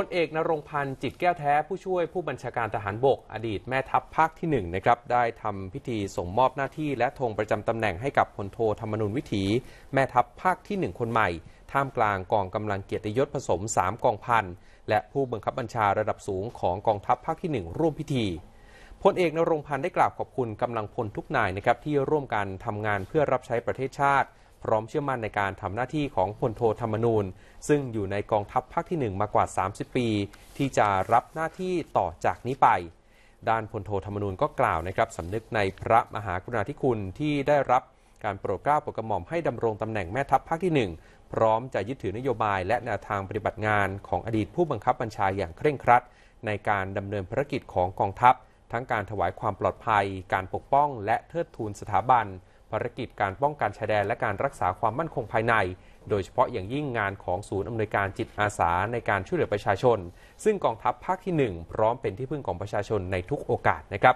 พลเอกนรงพันธ์จิตแก้วแท้ผู้ช่วยผู้บัญชาการทหารบก อดีตแม่ทัพภาคที่1นะครับได้ทำพิธีส่งมอบหน้าที่และธงประจำตำแหน่งให้กับพลโทธรรมนูญวิถีแม่ทัพภาคที่ 1 คนใหม่ ท่ามกลางกองกำลังเกียรติยศผสม 3 กองพันและผู้บังคับบัญชาระดับสูงของกองทัพภาคที่ 1 ร่วมพิธีพลเอกนรงพันธ์ได้กล่าวขอบคุณกำลังพลทุกนายนะครับที่ร่วมกันทำงานเพื่อรับใช้ประเทศชาติพร้อมเชื่อมั่นในการทำหน้าที่ของพลโทธรรมนูญซึ่งอยู่ในกองทัพภาคที่ 1 มากว่า 30 ปี ที่จะรับหน้าที่ต่อจากนี้ไป ด้านพลโทธรรมนูญก็กล่าวนะครับสำนึกในพระมหากรุณาธิคุณที่ได้รับการโปรดเกล้าโปรดกระหม่อมให้ดำรงตำแหน่งแม่ทัพภาคที่ 1 พร้อมจะยึดถือนโยบายและแนวทางปฏิบัติงานของอดีตผู้บังคับบัญชาอย่างเคร่งครัดในการดำเนินภารกิจของกองทัพ ทั้งการถวายความปลอดภัย การปกป้องและเทิดทูนสถาบันภารกิจการป้องกันชายแดนและการรักษาความมั่นคงภายใน โดยเฉพาะอย่างยิ่งงานของศูนย์อำนวยการจิตอาสาในการช่วยเหลือประชาชน ซึ่งกองทัพภาคที่ 1 พร้อมเป็นที่พึ่งของประชาชนในทุกโอกาสนะครับ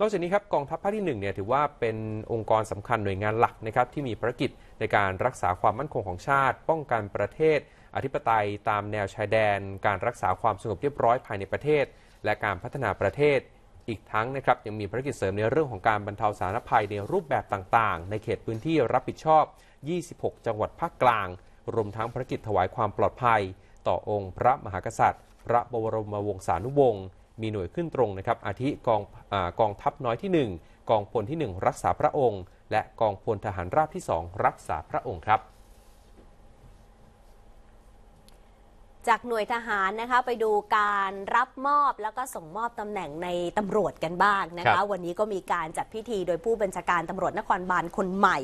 นอกจากนี้ครับ กองทัพภาคที่1เนี่ยถือว่าเป็นองค์กรสำคัญหน่วยงานหลักนะครับที่มีภารกิจในการรักษาความมั่นคงของชาติ ป้องกันประเทศ อธิปไตยตามแนวชายแดน การรักษาความสงบเรียบร้อยภายในประเทศ และการพัฒนาประเทศอีกทั้งนะครับยังมีภารกิจเสริมในเรื่องของการบรรเทาสาธารณภัยในรูปแบบต่างๆ ในเขตพื้นที่รับผิดชอบ 26 จังหวัดภาคกลาง รวมทั้งภารกิจถวายความปลอดภัย ต่อองค์พระมหากษัตริย์ พระบรมวงศานุวงศ์ มีหน่วยขึ้นตรงนะครับ อาทิกองอกองทัพน้อยที่ 1 กองพลที่ 1 รักษาพระองค์ และกองพลทหารราบที่ 2 รักษาพระองค์ครับจากหน่วยทหารนะคะไปดูการรับมอบแล้วก็ส่งมอบตำแหน่งในตำรวจกันบ้างนะคะวันนี้ก็มีการจัดพิธีโดยผู้บัญชาการตำรวจนครบาลคนใหม่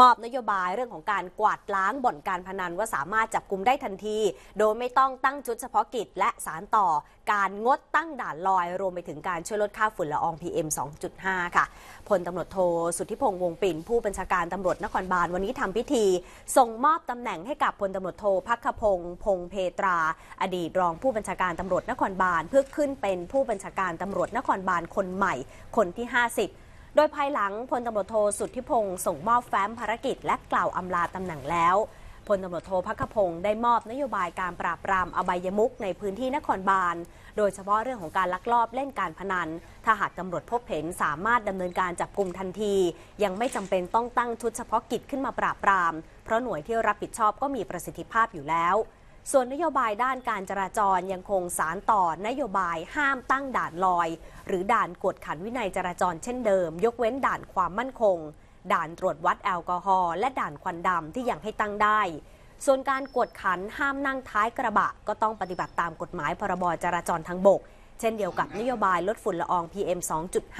มอบนโยบายเรื่องของการกวาดล้างบ่อนการพนันว่าสามารถจับกลุมได้ทันที โดยไม่ต้องตั้งชุดเฉพาะกิจและสารต่อการงดตั้งด่านลอยรวมไปถึงการช่วยลดค่าฝุ่นละออง PM 2.5 ค่ะพลตำรวจโทสุทธิพงษ์วงปิ่นผู้บัญชาการตำรวจนครบาลวันนี้ทำพิธี ส่งมอบตำแหน่งให้กับพลตำรวจโทพักพงษ์พงเพตราอดีตรองผู้บัญชาการตำรวจนครบาลเพื่อขึ้นเป็นผู้บัญชาการตำรวจนครบาลคนใหม่ คนที่ 50ดยภายหลังพลตำรวจโทสุทธิพงศ์ส่งมอบแฟ้มภารกิจและกล่าวอำลาตำแหน่งแล้ว พลตำรวจโทพักพงศ์ได้มอบนโยบายการปราบปรามอบายมุกในพื้นที่นครบาล โดยเฉพาะเรื่องของการลักลอบเล่นการพนัน ถ้าหากตำรวจพบเห็นสามารถดำเนินการจับกลุ่มทันที ยังไม่จำเป็นต้องตั้งชุดเฉพาะกิจขึ้นมาปราบปราม เพราะหน่วยที่รับผิดชอบก็มีประสิทธิภาพอยู่แล้วส่วนนโยบายด้านการจราจรยังคงสารต่อนโยบายห้ามตั้งด่านลอย หรือด่านกวดขันวินัยจราจร เช่นเดิม ยกเว้นด่านความมั่นคง ด่านตรวจวัดแอลกอฮอล์และด่านควันดำที่ยังให้ตั้งได้ ส่วนการกวดขันห้ามนั่งท้ายกระบะ ก็ต้องปฏิบัติตามกฎหมายพรบจราจรทางบก เช่นเดียวกับนโยบายลดฝุ่นละออง PM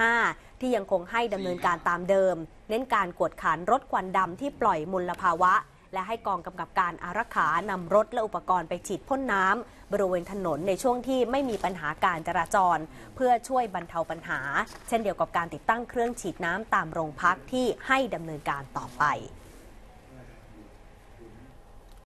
2.5 ที่ยังคงให้ดำเนินการตามเดิม เน้นการกวดขันรถควันดำที่ปล่อยมลภาวะและให้กองกำกับการอารักขานำรถและอุปกรณ์ไปฉีดพ่นน้ำ บริเวณถนนในช่วงที่ไม่มีปัญหาการจราจร เพื่อช่วยบรรเทาปัญหา เช่นเดียวกับการติดตั้งเครื่องฉีดน้ำตามโรงพักที่ให้ดำเนินการต่อไป